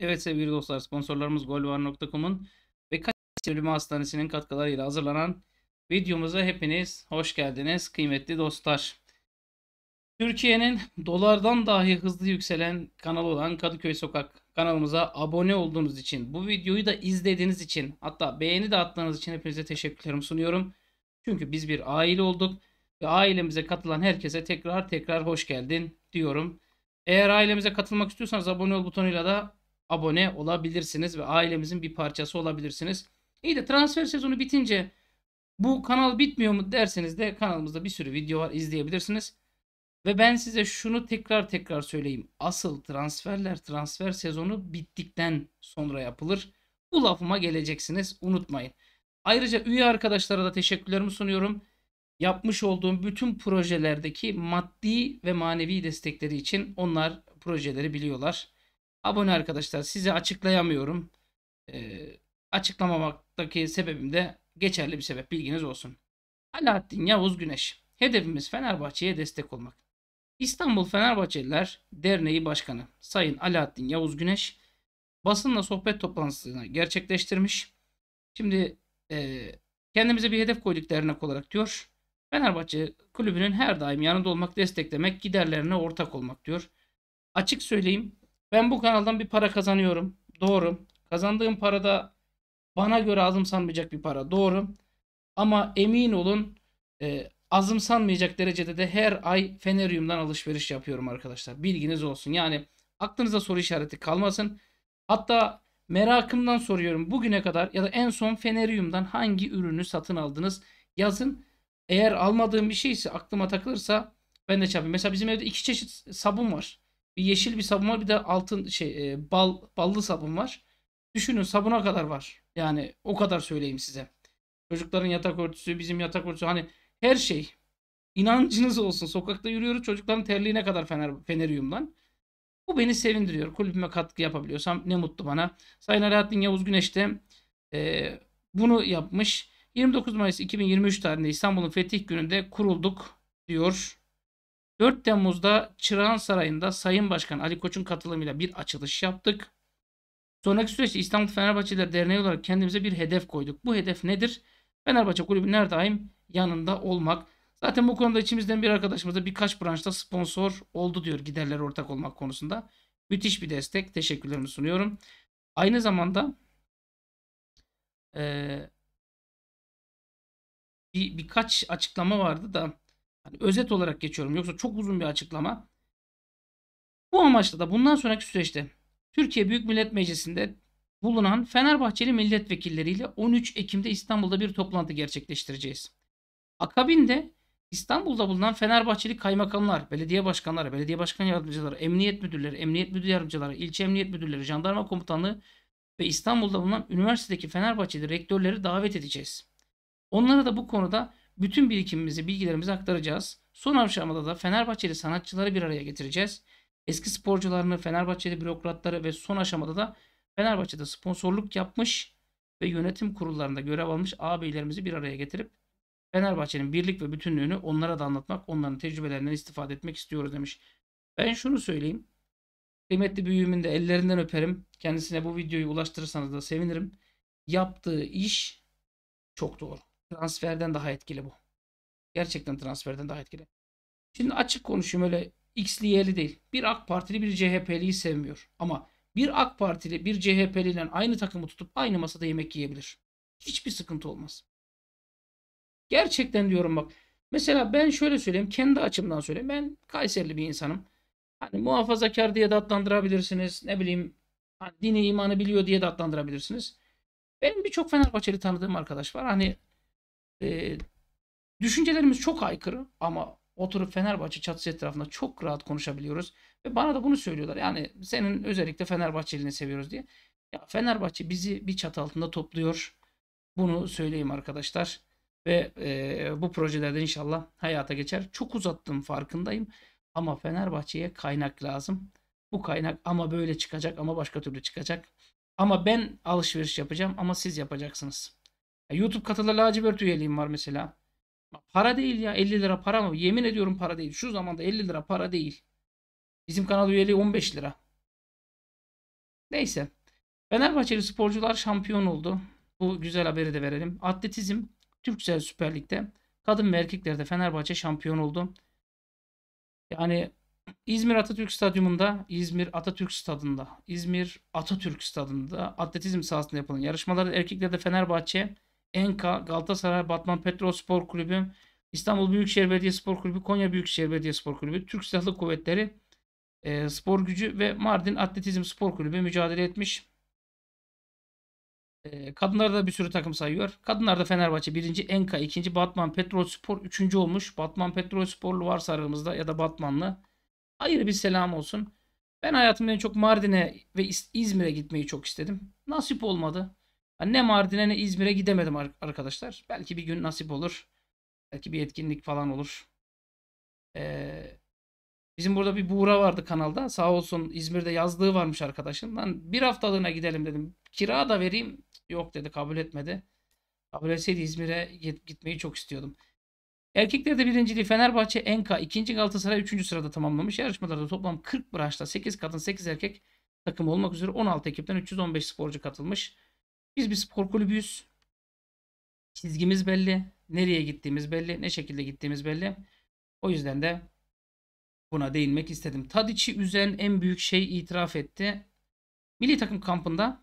Evet sevgili dostlar sponsorlarımız golvar.com'un ve Kayseri Bölümü Hastanesi'nin katkılarıyla hazırlanan videomuza hepiniz hoş geldiniz kıymetli dostlar. Türkiye'nin dolardan dahi hızlı yükselen kanal olan Kadıköy Sokak kanalımıza abone olduğunuz için, bu videoyu da izlediğiniz için, hatta beğeni de attığınız için hepinize teşekkürlerimi sunuyorum. Çünkü biz bir aile olduk ve ailemize katılan herkese tekrar tekrar hoş geldin diyorum. Eğer ailemize katılmak istiyorsanız abone ol butonuyla da abone olabilirsiniz ve ailemizin bir parçası olabilirsiniz. İyi de transfer sezonu bitince bu kanal bitmiyor mu derseniz de kanalımızda bir sürü video var izleyebilirsiniz. Ve ben size şunu tekrar tekrar söyleyeyim. Asıl transferler transfer sezonu bittikten sonra yapılır. Bu lafıma geleceksiniz unutmayın. Ayrıca üye arkadaşlara da teşekkürlerimi sunuyorum. Yapmış olduğum bütün projelerdeki maddi ve manevi destekleri için onlar projeleri biliyorlar abone arkadaşlar. Size açıklayamıyorum. E, açıklamamaktaki sebebim de geçerli bir sebep bilginiz olsun. Alaaddin Yavuz Güneş. Hedefimiz Fenerbahçe'ye destek olmak. İstanbul Fenerbahçeliler Derneği Başkanı Sayın Alaaddin Yavuz Güneş basınla sohbet toplantısını gerçekleştirmiş. Şimdi e, kendimize bir hedef koyduk dernek olarak diyor. Fenerbahçe kulübünün her daim yanında olmak, desteklemek, giderlerine ortak olmak diyor. Açık söyleyeyim ben bu kanaldan bir para kazanıyorum. Doğru. Kazandığım para da bana göre azımsanmayacak bir para. Doğru. Ama emin olun e, azımsanmayacak derecede de her ay feneryumdan alışveriş yapıyorum arkadaşlar. Bilginiz olsun. Yani aklınıza soru işareti kalmasın. Hatta merakımdan soruyorum. Bugüne kadar ya da en son feneryumdan hangi ürünü satın aldınız? Yazın. Eğer almadığım bir şeyse aklıma takılırsa ben de çarpayım. Mesela bizim evde iki çeşit sabun var. Bir yeşil bir sabun var. Bir de altın şey e, bal ballı sabun var. Düşünün sabuna kadar var. Yani o kadar söyleyeyim size. Çocukların yatak örtüsü, bizim yatak örtüsü hani her şey. İnancınız olsun. Sokakta yürüyoruz çocukların terliğine kadar fener, feneriumdan. Bu beni sevindiriyor. Kulübüme katkı yapabiliyorsam ne mutlu bana. Sayın Alaaddin Yavuz Güneş de e, bunu yapmış. 29 Mayıs 2023 tarihinde İstanbul'un fetih gününde kurulduk diyor 4 Temmuz'da Çırağan Sarayı'nda Sayın Başkan Ali Koç'un katılımıyla bir açılış yaptık. Sonraki süreçte İstanbul Fenerbahçeliler Derneği olarak kendimize bir hedef koyduk. Bu hedef nedir? Fenerbahçe kulübü neredeyim? yanında olmak. Zaten bu konuda içimizden bir arkadaşımız da birkaç branşta sponsor oldu diyor giderlere ortak olmak konusunda. Müthiş bir destek. Teşekkürlerimi sunuyorum. Aynı zamanda e, bir, birkaç açıklama vardı da Hani özet olarak geçiyorum yoksa çok uzun bir açıklama. Bu amaçla da bundan sonraki süreçte Türkiye Büyük Millet Meclisi'nde bulunan Fenerbahçeli milletvekilleriyle 13 Ekim'de İstanbul'da bir toplantı gerçekleştireceğiz. Akabinde İstanbul'da bulunan Fenerbahçeli kaymakamlar, belediye başkanları, belediye başkan yardımcıları, emniyet müdürleri, emniyet müdür yardımcıları, ilçe emniyet müdürleri, jandarma komutanlığı ve İstanbul'da bulunan üniversitedeki Fenerbahçeli rektörleri davet edeceğiz. Onlara da bu konuda bütün birikimimizi, bilgilerimizi aktaracağız. Son aşamada da Fenerbahçeli sanatçıları bir araya getireceğiz. Eski sporcularını, Fenerbahçeli bürokratları ve son aşamada da Fenerbahçe'de sponsorluk yapmış ve yönetim kurullarında görev almış ağabeylerimizi bir araya getirip Fenerbahçe'nin birlik ve bütünlüğünü onlara da anlatmak, onların tecrübelerinden istifade etmek istiyoruz demiş. Ben şunu söyleyeyim. Kıymetli büyüğümün de ellerinden öperim. Kendisine bu videoyu ulaştırırsanız da sevinirim. Yaptığı iş çok doğru transferden daha etkili bu. Gerçekten transferden daha etkili. Şimdi açık konuşayım öyle X'li Y'li değil. Bir AK Partili bir CHP'liyi sevmiyor. Ama bir AK Partili bir CHP'li ile aynı takımı tutup aynı masada yemek yiyebilir. Hiçbir sıkıntı olmaz. Gerçekten diyorum bak. Mesela ben şöyle söyleyeyim. Kendi açımdan söyleyeyim. Ben Kayserili bir insanım. Hani muhafazakar diye de adlandırabilirsiniz. Ne bileyim hani dini imanı biliyor diye de adlandırabilirsiniz. Benim birçok Fenerbahçeli tanıdığım arkadaş var. Hani e, düşüncelerimiz çok aykırı ama oturup Fenerbahçe çatısı etrafında çok rahat konuşabiliyoruz. Ve bana da bunu söylüyorlar. Yani senin özellikle Fenerbahçeliğini seviyoruz diye. Ya Fenerbahçe bizi bir çatı altında topluyor. Bunu söyleyeyim arkadaşlar. Ve e, bu projelerde inşallah hayata geçer. Çok uzattım farkındayım. Ama Fenerbahçe'ye kaynak lazım. Bu kaynak ama böyle çıkacak ama başka türlü çıkacak. Ama ben alışveriş yapacağım ama siz yapacaksınız. Ya YouTube katılır lacivert üyeliğim var mesela. Para değil ya 50 lira para mı? Yemin ediyorum para değil. Şu zamanda 50 lira para değil. Bizim kanal üyeliği 15 lira. Neyse. Fenerbahçeli sporcular şampiyon oldu. Bu güzel haberi de verelim. Atletizm Türksel Süper Lig'de kadın ve erkeklerde Fenerbahçe şampiyon oldu. Yani İzmir Atatürk Stadyumunda, İzmir Atatürk Stadında, İzmir Atatürk Stadında atletizm sahasında yapılan yarışmalarda erkeklerde Fenerbahçe Enka, Galatasaray, Batman Petrol Spor Kulübü, İstanbul Büyükşehir Belediye Spor Kulübü, Konya Büyükşehir Belediye Spor Kulübü, Türk Silahlı Kuvvetleri e, Spor Gücü ve Mardin Atletizm Spor Kulübü mücadele etmiş. E, kadınlarda da bir sürü takım sayıyor. Kadınlarda Fenerbahçe birinci, Enka ikinci, Batman Petrol Spor üçüncü olmuş. Batman Petrol Sporlu varsa aramızda ya da Batmanlı. Hayır bir selam olsun. Ben hayatımda en çok Mardin'e ve İzmir'e gitmeyi çok istedim. Nasip olmadı. Ne Mardin'e ne İzmir'e gidemedim arkadaşlar. Belki bir gün nasip olur. Belki bir etkinlik falan olur. Ee, bizim burada bir Buğra vardı kanalda. Sağ olsun İzmir'de yazlığı varmış arkadaşın. Lan bir haftalığına gidelim dedim. Kira da vereyim. Yok dedi kabul etmedi. Kabul etseydi İzmir'e gitmeyi çok istiyordum. Erkeklerde birinciliği Fenerbahçe Enka, ikinci Galatasaray üçüncü sırada tamamlamış. Yarışmalarda toplam 40 branşta 8 kadın 8 erkek takım olmak üzere 16 ekipten 315 sporcu katılmış. Biz bir spor kulübüyüz. Çizgimiz belli. Nereye gittiğimiz belli. Ne şekilde gittiğimiz belli. O yüzden de buna değinmek istedim. Tadic'i üzen en büyük şey itiraf etti. Milli takım kampında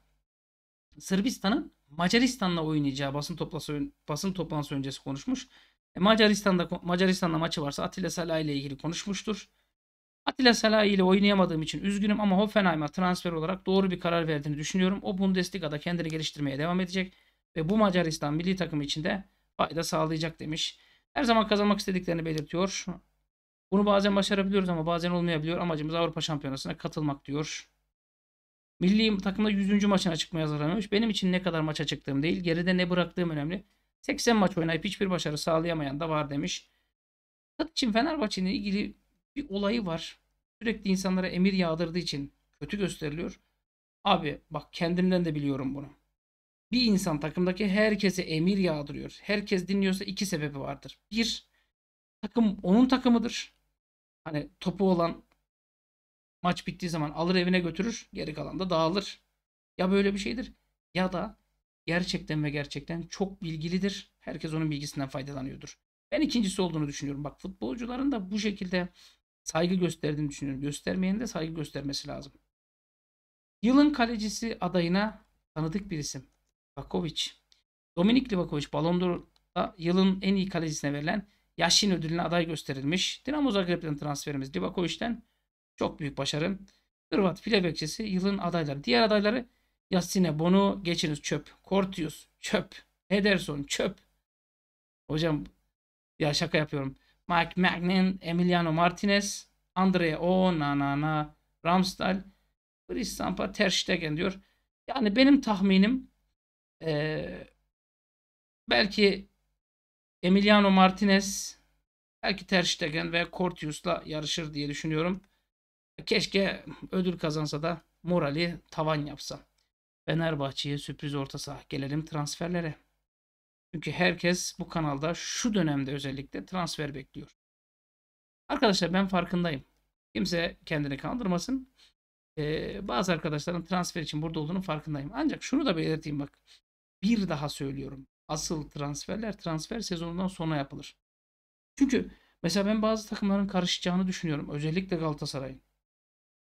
Sırbistan'ın Macaristan'la oynayacağı basın toplantısı, basın toplantısı öncesi konuşmuş. E, Macaristan'da Macaristan'da maçı varsa Atilla Salah ile ilgili konuşmuştur. Atilla Salahi ile oynayamadığım için üzgünüm ama Hoffenheim'a transfer olarak doğru bir karar verdiğini düşünüyorum. O Bundesliga'da kendini geliştirmeye devam edecek ve bu Macaristan milli takımı için de fayda sağlayacak demiş. Her zaman kazanmak istediklerini belirtiyor. Bunu bazen başarabiliyoruz ama bazen olmayabiliyor. Amacımız Avrupa Şampiyonası'na katılmak diyor. Milli takımda 100. maçına çıkmaya hazırlanıyormuş. Benim için ne kadar maça çıktığım değil, geride ne bıraktığım önemli. 80 maç oynayıp hiçbir başarı sağlayamayan da var demiş. Tat için Fenerbahçe'nin ilgili bir olayı var. Sürekli insanlara emir yağdırdığı için kötü gösteriliyor. Abi bak kendimden de biliyorum bunu. Bir insan takımdaki herkese emir yağdırıyor. Herkes dinliyorsa iki sebebi vardır. Bir, takım onun takımıdır. Hani topu olan maç bittiği zaman alır evine götürür. Geri kalan da dağılır. Ya böyle bir şeydir ya da gerçekten ve gerçekten çok bilgilidir. Herkes onun bilgisinden faydalanıyordur. Ben ikincisi olduğunu düşünüyorum. Bak futbolcuların da bu şekilde saygı gösterdiğini düşünüyorum. Göstermeyen de saygı göstermesi lazım. Yılın kalecisi adayına tanıdık bir isim. Livakovic. Dominik Livakovic Ballon d'Or'da yılın en iyi kalecisine verilen Yaşin ödülüne aday gösterilmiş. Dinamo Zagreb'den transferimiz Livakovic'den çok büyük başarı. Hırvat file bekçisi yılın adayları. Diğer adayları Yassine Bono geçiniz çöp. Kortius çöp. Ederson çöp. Hocam ya şaka yapıyorum. Mike Magnan, Emiliano Martinez, Andre Onana, Ramsdale, Chris Sampa, Ter Stegen diyor. Yani benim tahminim e, belki Emiliano Martinez belki Ter Stegen ve Cortius'la yarışır diye düşünüyorum. Keşke ödül kazansa da morali tavan yapsa. Fenerbahçe'ye sürpriz orta saha. Gelelim transferlere. Çünkü herkes bu kanalda şu dönemde özellikle transfer bekliyor. Arkadaşlar ben farkındayım. Kimse kendini kandırmasın. Ee, bazı arkadaşların transfer için burada olduğunu farkındayım. Ancak şunu da belirteyim bak. Bir daha söylüyorum. Asıl transferler transfer sezonundan sonra yapılır. Çünkü mesela ben bazı takımların karışacağını düşünüyorum. Özellikle Galatasaray'ın.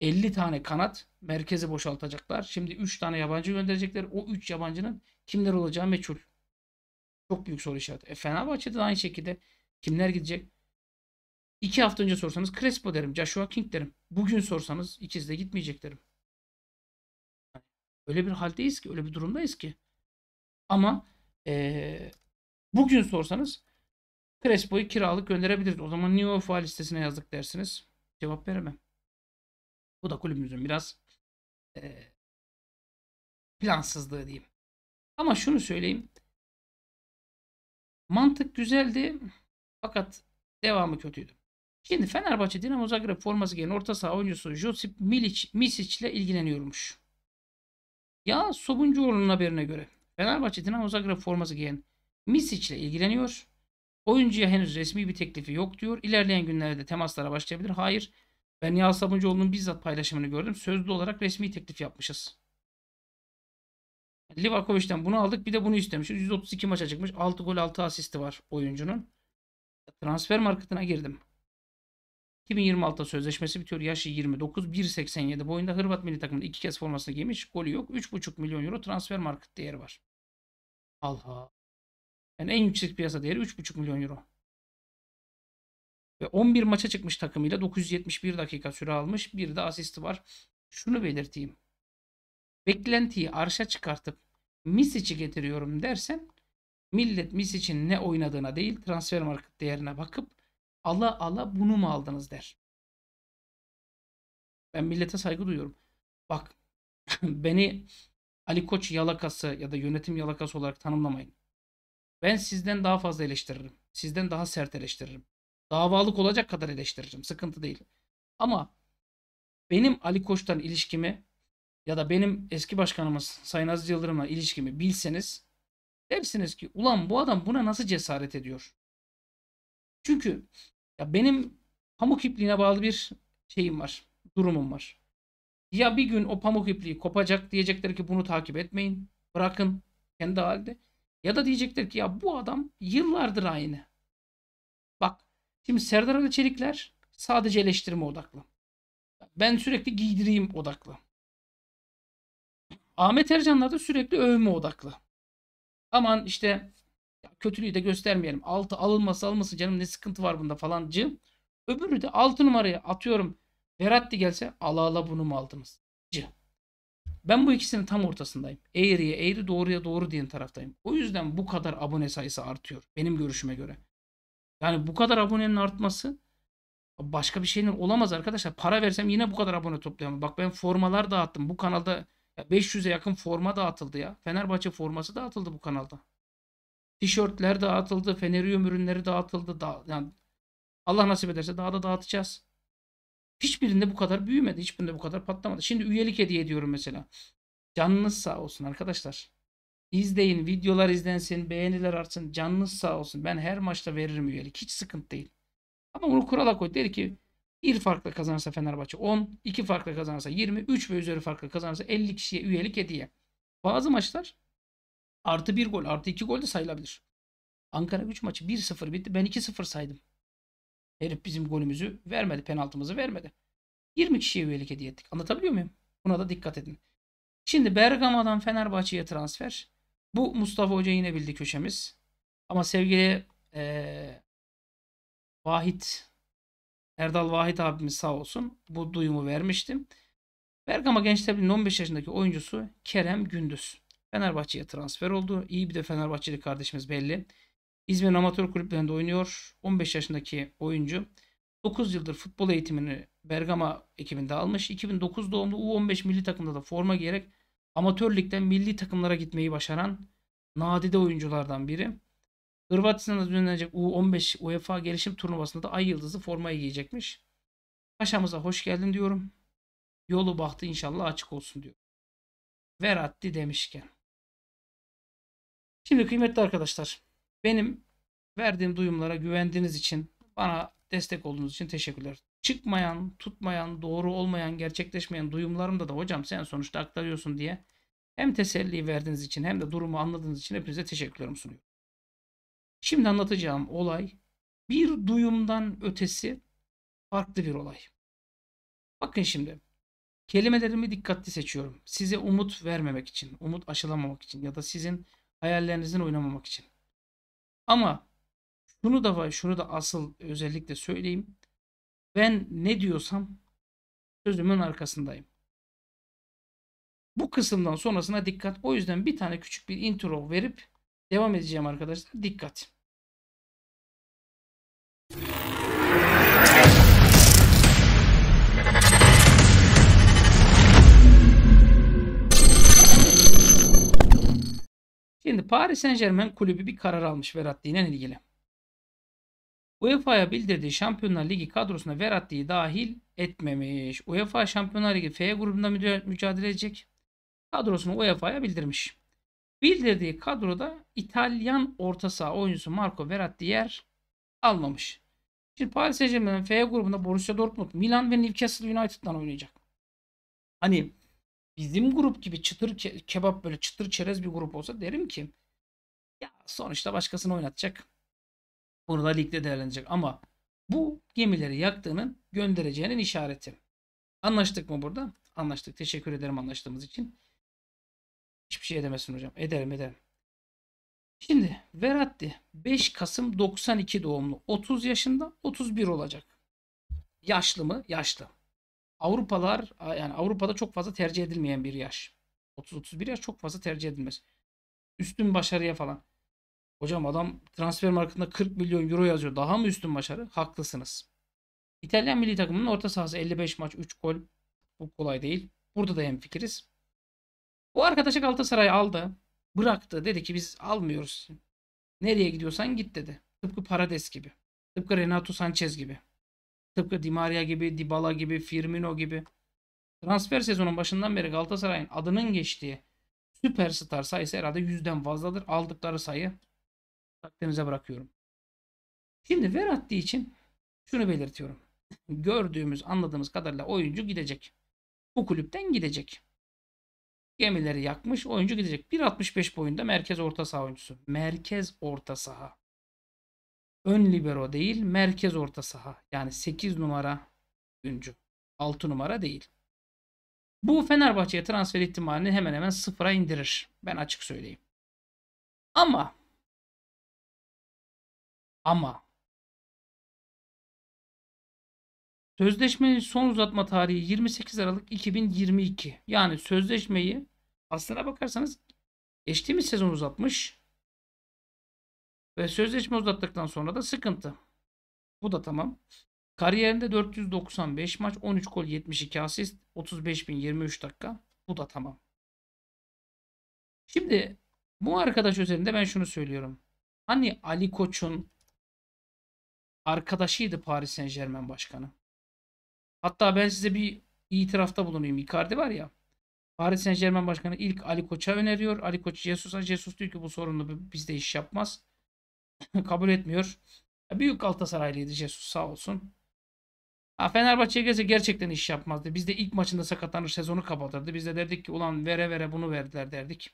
50 tane kanat merkezi boşaltacaklar. Şimdi 3 tane yabancı gönderecekler. O 3 yabancının kimler olacağı meçhul. Çok büyük soru işareti. E, Fenerbahçe'de de aynı şekilde kimler gidecek? İki hafta önce sorsanız Crespo derim. Joshua King derim. Bugün sorsanız ikisi de gitmeyecek derim. Öyle bir haldeyiz ki. Öyle bir durumdayız ki. Ama ee, bugün sorsanız Crespo'yu kiralık gönderebiliriz. O zaman New UFA listesine yazdık dersiniz. Cevap veremem. Bu da kulübümüzün biraz e, plansızlığı diyeyim. Ama şunu söyleyeyim. Mantık güzeldi fakat devamı kötüydü. Şimdi Fenerbahçe Dinamo Zagreb forması giyen orta saha oyuncusu Josip Milic, Misic ile ilgileniyormuş. Ya Sobuncuoğlu'nun haberine göre Fenerbahçe Dinamo Zagreb forması giyen Misic ile ilgileniyor. Oyuncuya henüz resmi bir teklifi yok diyor. İlerleyen günlerde temaslara başlayabilir. Hayır ben Yağız Sabuncuoğlu'nun bizzat paylaşımını gördüm. Sözlü olarak resmi teklif yapmışız. Livakovic'den bunu aldık. Bir de bunu istemiş. 132 maça çıkmış. 6 gol 6 asisti var oyuncunun. Transfer marketine girdim. 2026'da sözleşmesi bitiyor. Yaşı 29. 1.87 boyunda Hırvat milli takımında iki kez formasını giymiş. Golü yok. 3.5 milyon euro transfer market değeri var. Allah. Yani en yüksek piyasa değeri 3.5 milyon euro. Ve 11 maça çıkmış takımıyla 971 dakika süre almış. Bir de asisti var. Şunu belirteyim beklentiyi arşa çıkartıp mis Misic'i getiriyorum dersen millet mis için ne oynadığına değil transfer market değerine bakıp ala ala bunu mu aldınız der. Ben millete saygı duyuyorum. Bak beni Ali Koç yalakası ya da yönetim yalakası olarak tanımlamayın. Ben sizden daha fazla eleştiririm. Sizden daha sert eleştiririm. Davalık olacak kadar eleştiririm. Sıkıntı değil. Ama benim Ali Koç'tan ilişkimi ya da benim eski başkanımız Sayın Aziz Yıldırım'la ilişkimi bilseniz dersiniz ki ulan bu adam buna nasıl cesaret ediyor? Çünkü ya benim pamuk ipliğine bağlı bir şeyim var, durumum var. Ya bir gün o pamuk ipliği kopacak diyecekler ki bunu takip etmeyin, bırakın kendi halde. Ya da diyecekler ki ya bu adam yıllardır aynı. Bak şimdi Serdar Ali Çelikler sadece eleştirme odaklı. Ben sürekli giydireyim odaklı. Ahmet Ercanlar da sürekli övme odaklı. Aman işte kötülüğü de göstermeyelim. Altı alınması alınması canım ne sıkıntı var bunda falancı. Öbürü de altı numarayı atıyorum. Veratti gelse ala ala bunu mu aldınız? Cı. Ben bu ikisinin tam ortasındayım. Eğriye eğri doğruya doğru diyen taraftayım. O yüzden bu kadar abone sayısı artıyor. Benim görüşüme göre. Yani bu kadar abonenin artması başka bir şeyin olamaz arkadaşlar. Para versem yine bu kadar abone toplayamam. Bak ben formalar dağıttım. Bu kanalda 500'e yakın forma dağıtıldı ya. Fenerbahçe forması dağıtıldı bu kanalda. Tişörtler dağıtıldı, Fenerium ürünleri dağıtıldı. Da, yani Allah nasip ederse daha da dağıtacağız. Hiçbirinde bu kadar büyümedi, hiçbirinde bu kadar patlamadı. Şimdi üyelik hediye ediyorum mesela. Canınız sağ olsun arkadaşlar. İzleyin, videolar izlensin, beğeniler artsın. Canınız sağ olsun. Ben her maçta veririm üyelik. Hiç sıkıntı değil. Ama bunu kurala koy. Der ki 1 farkla kazanırsa Fenerbahçe 10, iki farkla kazanırsa 20, 3 ve üzeri farkla kazanırsa 50 kişiye üyelik hediye. Bazı maçlar artı 1 gol, artı 2 gol de sayılabilir. Ankara 3 maçı 1-0 bitti. Ben 2-0 saydım. Herif bizim golümüzü vermedi, penaltımızı vermedi. 20 kişiye üyelik hediye ettik. Anlatabiliyor muyum? Buna da dikkat edin. Şimdi Bergama'dan Fenerbahçe'ye transfer. Bu Mustafa Hoca yine bildi köşemiz. Ama sevgili ee, Vahit Erdal Vahit abimiz sağ olsun bu duyumu vermiştim. Bergama Genç Tebri'nin 15 yaşındaki oyuncusu Kerem Gündüz. Fenerbahçe'ye transfer oldu. İyi bir de Fenerbahçeli kardeşimiz belli. İzmir amatör kulüplerinde oynuyor. 15 yaşındaki oyuncu. 9 yıldır futbol eğitimini Bergama ekibinde almış. 2009 doğumlu U15 milli takımda da forma giyerek amatör ligden milli takımlara gitmeyi başaran nadide oyunculardan biri. Hırvatistan'da düzenlenecek U15 UEFA gelişim turnuvasında da Ay Yıldızı formayı giyecekmiş. Paşamıza hoş geldin diyorum. Yolu bahtı inşallah açık olsun diyor. Veratti demişken. Şimdi kıymetli arkadaşlar benim verdiğim duyumlara güvendiğiniz için bana destek olduğunuz için teşekkürler. Çıkmayan, tutmayan, doğru olmayan, gerçekleşmeyen duyumlarımda da hocam sen sonuçta aktarıyorsun diye hem teselli verdiğiniz için hem de durumu anladığınız için hepinize teşekkürlerimi sunuyorum. Şimdi anlatacağım olay bir duyumdan ötesi farklı bir olay. Bakın şimdi. Kelimelerimi dikkatli seçiyorum. Size umut vermemek için, umut aşılamamak için ya da sizin hayallerinizin oynamamak için. Ama şunu da var, şunu da asıl özellikle söyleyeyim. Ben ne diyorsam sözümün arkasındayım. Bu kısımdan sonrasına dikkat. O yüzden bir tane küçük bir intro verip Devam edeceğim arkadaşlar. Dikkat. Şimdi Paris Saint Germain kulübü bir karar almış Verratti ile ilgili. UEFA'ya bildirdiği Şampiyonlar Ligi kadrosuna Verratti'yi dahil etmemiş. UEFA Şampiyonlar Ligi F grubunda mücadele edecek. Kadrosunu UEFA'ya bildirmiş. Bildirdiği kadroda İtalyan orta saha oyuncusu Marco Verratti yer almamış. Şimdi Paris Saint Germain'in F grubunda Borussia Dortmund, Milan ve Newcastle United'dan oynayacak. Hani bizim grup gibi çıtır ke- kebap böyle çıtır çerez bir grup olsa derim ki ya sonuçta başkasını oynatacak. Bunu da ligde değerlenecek ama bu gemileri yaktığının göndereceğinin işareti. Anlaştık mı burada? Anlaştık. Teşekkür ederim anlaştığımız için. Hiçbir şey edemezsin hocam. Ederim ederim. Şimdi Veratti 5 Kasım 92 doğumlu. 30 yaşında 31 olacak. Yaşlı mı? Yaşlı. Avrupalar yani Avrupa'da çok fazla tercih edilmeyen bir yaş. 30-31 yaş çok fazla tercih edilmez. Üstün başarıya falan. Hocam adam transfer markında 40 milyon euro yazıyor. Daha mı üstün başarı? Haklısınız. İtalyan milli takımının orta sahası 55 maç 3 gol. Bu kolay değil. Burada da hemfikiriz. Bu arkadaşı Galatasaray'ı aldı. Bıraktı. Dedi ki biz almıyoruz. Nereye gidiyorsan git dedi. Tıpkı Parades gibi. Tıpkı Renato Sanchez gibi. Tıpkı Di Maria gibi, Dybala gibi, Firmino gibi. Transfer sezonun başından beri Galatasaray'ın adının geçtiği süperstar sayısı herhalde yüzden fazladır. Aldıkları sayı takdirinize bırakıyorum. Şimdi Verratti için şunu belirtiyorum. Gördüğümüz, anladığımız kadarıyla oyuncu gidecek. Bu kulüpten gidecek. Gemileri yakmış. Oyuncu gidecek. 1.65 boyunda merkez orta saha oyuncusu. Merkez orta saha. Ön libero değil. Merkez orta saha. Yani 8 numara oyuncu. 6 numara değil. Bu Fenerbahçe'ye transfer ihtimalini hemen hemen sıfıra indirir. Ben açık söyleyeyim. Ama ama Sözleşmenin son uzatma tarihi 28 Aralık 2022. Yani sözleşmeyi aslına bakarsanız geçtiğimiz sezon uzatmış. Ve sözleşme uzattıktan sonra da sıkıntı. Bu da tamam. Kariyerinde 495 maç, 13 gol, 72 asist, 35.023 dakika. Bu da tamam. Şimdi bu arkadaş üzerinde ben şunu söylüyorum. Hani Ali Koç'un arkadaşıydı Paris Saint Germain başkanı. Hatta ben size bir itirafta bulunayım. Icardi var ya. Paris Saint Germain Başkanı ilk Ali Koç'a öneriyor. Ali Koç Jesus'a. Jesus diyor ki bu sorunlu bizde iş yapmaz. Kabul etmiyor. Büyük Galatasaraylıydı Jesus sağ olsun. Ha, Fenerbahçe'ye gelse gerçekten iş yapmazdı. Biz de ilk maçında sakatlanır sezonu kapatırdı. Biz de derdik ki ulan vere vere bunu verdiler derdik.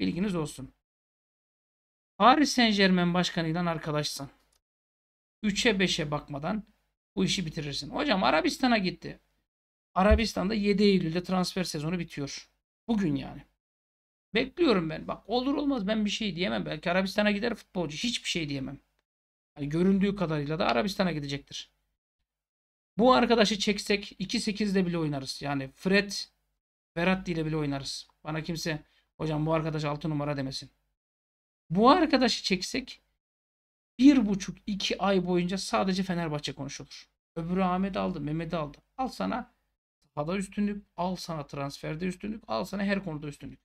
Bilginiz olsun. Paris Saint Germain başkanıyla arkadaşsan. 3'e 5'e bakmadan bu işi bitirirsin. Hocam Arabistan'a gitti. Arabistan'da 7 Eylül'de transfer sezonu bitiyor. Bugün yani. Bekliyorum ben. Bak olur olmaz ben bir şey diyemem. Belki Arabistan'a gider futbolcu. Hiçbir şey diyemem. Yani göründüğü kadarıyla da Arabistan'a gidecektir. Bu arkadaşı çeksek 2-8'de bile oynarız. Yani Fred Verratti ile bile oynarız. Bana kimse hocam bu arkadaş 6 numara demesin. Bu arkadaşı çeksek bir buçuk iki ay boyunca sadece Fenerbahçe konuşulur. Öbürü Ahmet aldı, Mehmet aldı. Al sana sahada üstünlük, al sana transferde üstünlük, al sana her konuda üstünlük.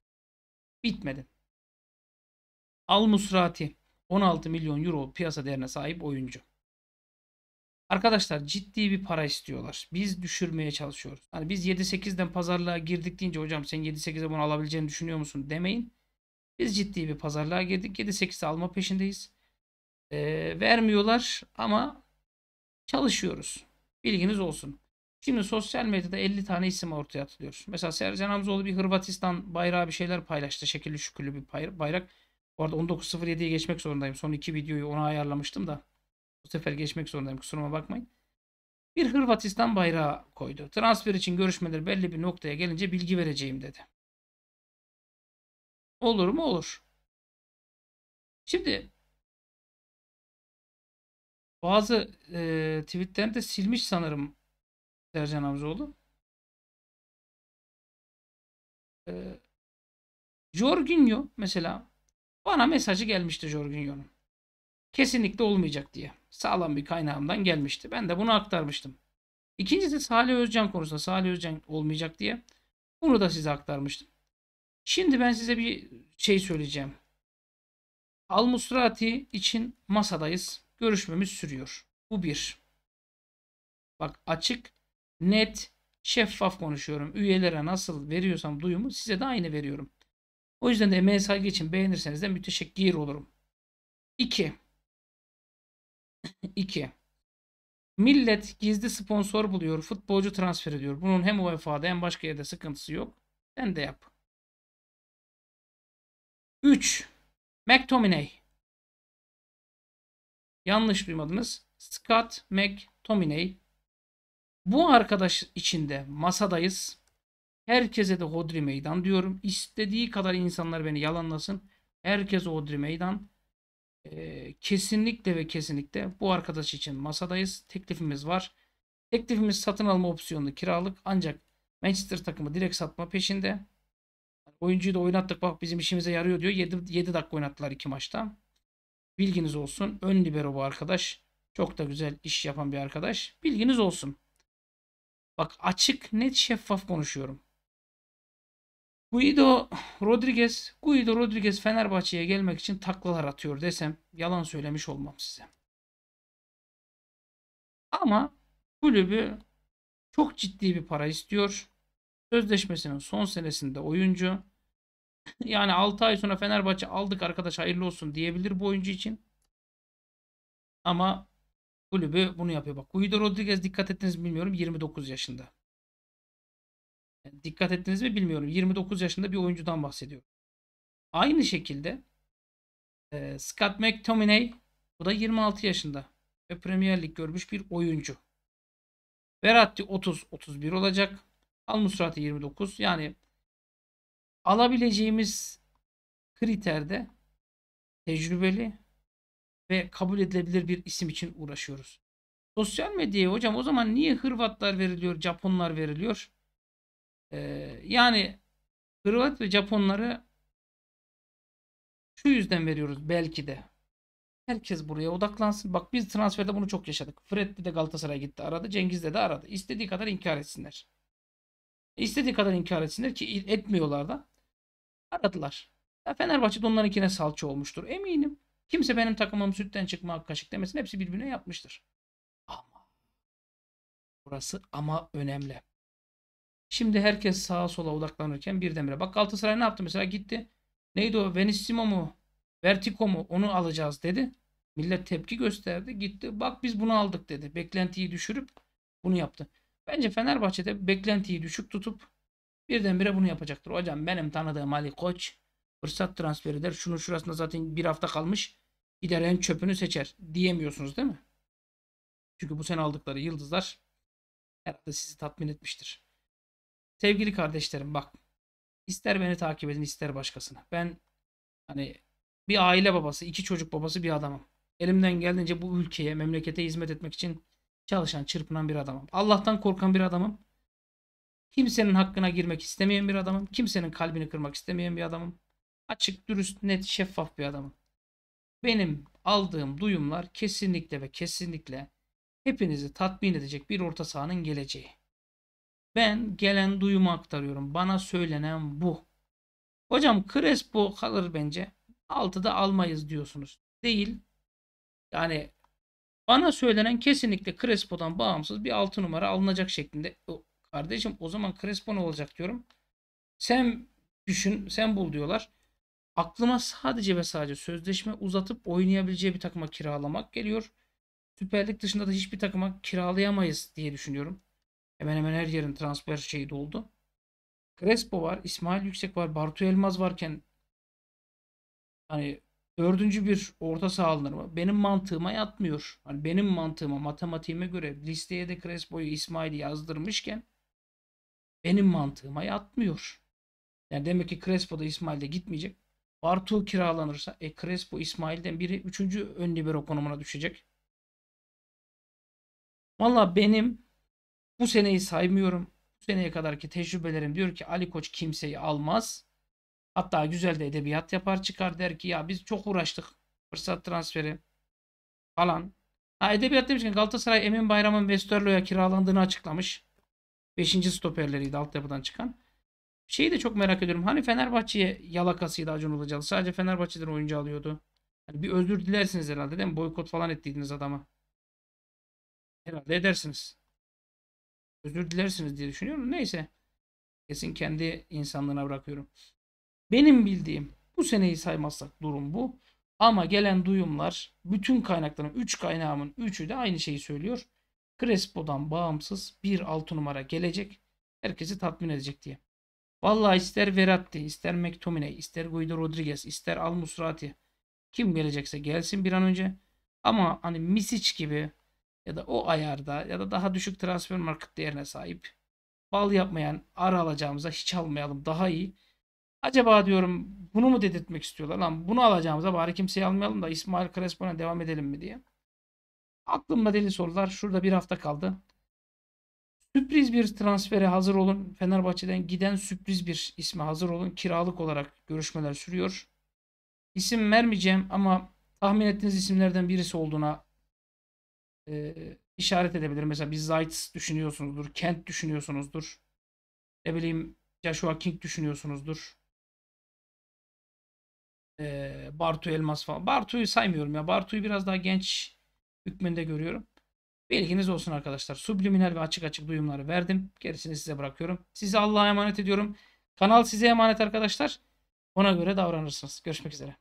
Bitmedin. Al Musrati 16 milyon euro piyasa değerine sahip oyuncu. Arkadaşlar ciddi bir para istiyorlar. Biz düşürmeye çalışıyoruz. Hani biz 7-8'den pazarlığa girdik deyince hocam sen 7-8'e bunu alabileceğini düşünüyor musun demeyin. Biz ciddi bir pazarlığa girdik. 7-8'e alma peşindeyiz e, vermiyorlar ama çalışıyoruz. Bilginiz olsun. Şimdi sosyal medyada 50 tane isim ortaya atılıyor. Mesela Sercan Hamzoğlu bir Hırvatistan bayrağı bir şeyler paylaştı. Şekilli şükürlü bir bayrak. Bu arada 19.07'ye geçmek zorundayım. Son iki videoyu ona ayarlamıştım da. Bu sefer geçmek zorundayım. Kusuruma bakmayın. Bir Hırvatistan bayrağı koydu. Transfer için görüşmeleri belli bir noktaya gelince bilgi vereceğim dedi. Olur mu? Olur. Şimdi bazı e, tweetlerini de silmiş sanırım Sercan Avcıoğlu. E, Jorginho mesela bana mesajı gelmişti Jorginho'nun. Kesinlikle olmayacak diye. Sağlam bir kaynağımdan gelmişti. Ben de bunu aktarmıştım. İkincisi Salih Özcan konusunda Salih Özcan olmayacak diye. Bunu da size aktarmıştım. Şimdi ben size bir şey söyleyeceğim. Al Musrati için masadayız görüşmemiz sürüyor. Bu bir. Bak açık, net, şeffaf konuşuyorum. Üyelere nasıl veriyorsam duyumu size de aynı veriyorum. O yüzden de emeğe saygı için beğenirseniz de müteşekkir olurum. 2. 2. Millet gizli sponsor buluyor, futbolcu transfer ediyor. Bunun hem UEFA'da hem başka yerde sıkıntısı yok. Sen de yap. 3. McTominay Yanlış duymadınız. Scott McTominay. Bu arkadaş içinde masadayız. Herkese de hodri meydan diyorum. İstediği kadar insanlar beni yalanlasın. Herkes hodri meydan. Ee, kesinlikle ve kesinlikle bu arkadaş için masadayız. Teklifimiz var. Teklifimiz satın alma opsiyonu, kiralık ancak Manchester takımı direkt satma peşinde. Oyuncuyu da oynattık bak bizim işimize yarıyor diyor. 7, 7 dakika oynattılar iki maçta. Bilginiz olsun. Ön libero bu arkadaş. Çok da güzel iş yapan bir arkadaş. Bilginiz olsun. Bak açık, net, şeffaf konuşuyorum. Guido Rodriguez, Guido Rodriguez Fenerbahçe'ye gelmek için taklalar atıyor desem yalan söylemiş olmam size. Ama kulübü çok ciddi bir para istiyor. Sözleşmesinin son senesinde oyuncu Yani 6 ay sonra Fenerbahçe aldık arkadaş hayırlı olsun diyebilir bu oyuncu için. Ama kulübü bunu yapıyor. Bak Guido Rodriguez dikkat ettiniz mi bilmiyorum 29 yaşında. Yani dikkat ettiniz mi bilmiyorum. 29 yaşında bir oyuncudan bahsediyorum. Aynı şekilde e, Scott McTominay bu da 26 yaşında ve Premier Lig görmüş bir oyuncu. Verratti 30-31 olacak. Al Musrati 29. Yani alabileceğimiz kriterde tecrübeli ve kabul edilebilir bir isim için uğraşıyoruz. Sosyal medyaya hocam o zaman niye Hırvatlar veriliyor, Japonlar veriliyor? Ee, yani Hırvat ve Japonları şu yüzden veriyoruz belki de. Herkes buraya odaklansın. Bak biz transferde bunu çok yaşadık. Fred'de de Galatasaray gitti aradı. Cengiz de aradı. İstediği kadar inkar etsinler. İstediği kadar inkar etsinler ki etmiyorlar da. Aradılar. Ya Fenerbahçe de onlarınkine salça olmuştur. Eminim. Kimse benim takımım sütten çıkma kaşık demesin. Hepsi birbirine yapmıştır. Ama burası ama önemli. Şimdi herkes sağa sola odaklanırken birdenbire. Bak Galatasaray ne yaptı mesela gitti. Neydi o? Venissimo mu? Vertigo mu? Onu alacağız dedi. Millet tepki gösterdi. Gitti. Bak biz bunu aldık dedi. Beklentiyi düşürüp bunu yaptı. Bence Fenerbahçe'de beklentiyi düşük tutup birdenbire bunu yapacaktır. Hocam benim tanıdığım Ali Koç fırsat transferi der. Şunu şurasında zaten bir hafta kalmış. Gider en çöpünü seçer diyemiyorsunuz değil mi? Çünkü bu sene aldıkları yıldızlar herhalde sizi tatmin etmiştir. Sevgili kardeşlerim bak ister beni takip edin ister başkasını. Ben hani bir aile babası, iki çocuk babası bir adamım. Elimden geldiğince bu ülkeye, memlekete hizmet etmek için Çalışan, çırpınan bir adamım. Allah'tan korkan bir adamım. Kimsenin hakkına girmek istemeyen bir adamım. Kimsenin kalbini kırmak istemeyen bir adamım. Açık, dürüst, net, şeffaf bir adamım. Benim aldığım duyumlar kesinlikle ve kesinlikle hepinizi tatmin edecek bir orta sahanın geleceği. Ben gelen duyumu aktarıyorum. Bana söylenen bu. Hocam Crespo kalır bence. 6'da almayız diyorsunuz. Değil. Yani bana söylenen kesinlikle Crespo'dan bağımsız bir 6 numara alınacak şeklinde. Kardeşim o zaman Crespo ne olacak diyorum. Sen düşün, sen bul diyorlar. Aklıma sadece ve sadece sözleşme uzatıp oynayabileceği bir takıma kiralamak geliyor. Süper Lig dışında da hiçbir takıma kiralayamayız diye düşünüyorum. Hemen hemen her yerin transfer şeyi doldu. Crespo var, İsmail Yüksek var, Bartu Elmaz varken hani dördüncü bir orta saha alınır Benim mantığıma yatmıyor. Hani benim mantığıma, matematiğime göre listeye de Crespo'yu, İsmail'i yazdırmışken benim mantığıma yatmıyor. Yani demek ki Crespo da İsmail de gitmeyecek. Bartu kiralanırsa e, Crespo İsmail'den biri üçüncü ön libero konumuna düşecek. Valla benim bu seneyi saymıyorum. Bu seneye kadarki tecrübelerim diyor ki Ali Koç kimseyi almaz. Hatta güzel de edebiyat yapar çıkar der ki ya biz çok uğraştık. Fırsat transferi falan. Ha, edebiyat demişken Galatasaray Emin Bayram'ın Westerlo'ya kiralandığını açıklamış. Beşinci stoperleriydi altyapıdan çıkan. Şeyi de çok merak ediyorum. Hani Fenerbahçe'ye yalakasıydı Acun Ilıcalı. Sadece Fenerbahçe'den oyuncu alıyordu. Hani bir özür dilersiniz herhalde değil mi? Boykot falan ettiydiniz adama. Herhalde edersiniz. Özür dilersiniz diye düşünüyorum. Neyse. Kesin kendi insanlığına bırakıyorum. Benim bildiğim bu seneyi saymazsak durum bu. Ama gelen duyumlar bütün kaynakların 3 üç kaynağımın 3'ü de aynı şeyi söylüyor. Crespo'dan bağımsız bir 6 numara gelecek. Herkesi tatmin edecek diye. Vallahi ister Veratti, ister McTominay, ister Guido Rodriguez, ister Al Musrati kim gelecekse gelsin bir an önce. Ama hani Misic gibi ya da o ayarda ya da daha düşük transfer market değerine sahip bal yapmayan ara alacağımıza hiç almayalım daha iyi. Acaba diyorum bunu mu dedirtmek istiyorlar? Lan bunu alacağımıza bari kimseyi almayalım da İsmail Crespo'ya devam edelim mi diye. Aklımda deli sorular. Şurada bir hafta kaldı. Sürpriz bir transfere hazır olun. Fenerbahçe'den giden sürpriz bir isme hazır olun. Kiralık olarak görüşmeler sürüyor. İsim vermeyeceğim ama tahmin ettiğiniz isimlerden birisi olduğuna e, işaret edebilir. Mesela bir Zayt düşünüyorsunuzdur. Kent düşünüyorsunuzdur. Ne bileyim Joshua King düşünüyorsunuzdur. Ee, Bartu Elmas falan. Bartu'yu saymıyorum ya. Bartu'yu biraz daha genç hükmünde görüyorum. Bilginiz olsun arkadaşlar. Subliminal ve açık açık duyumları verdim. Gerisini size bırakıyorum. Sizi Allah'a emanet ediyorum. Kanal size emanet arkadaşlar. Ona göre davranırsınız. Görüşmek üzere.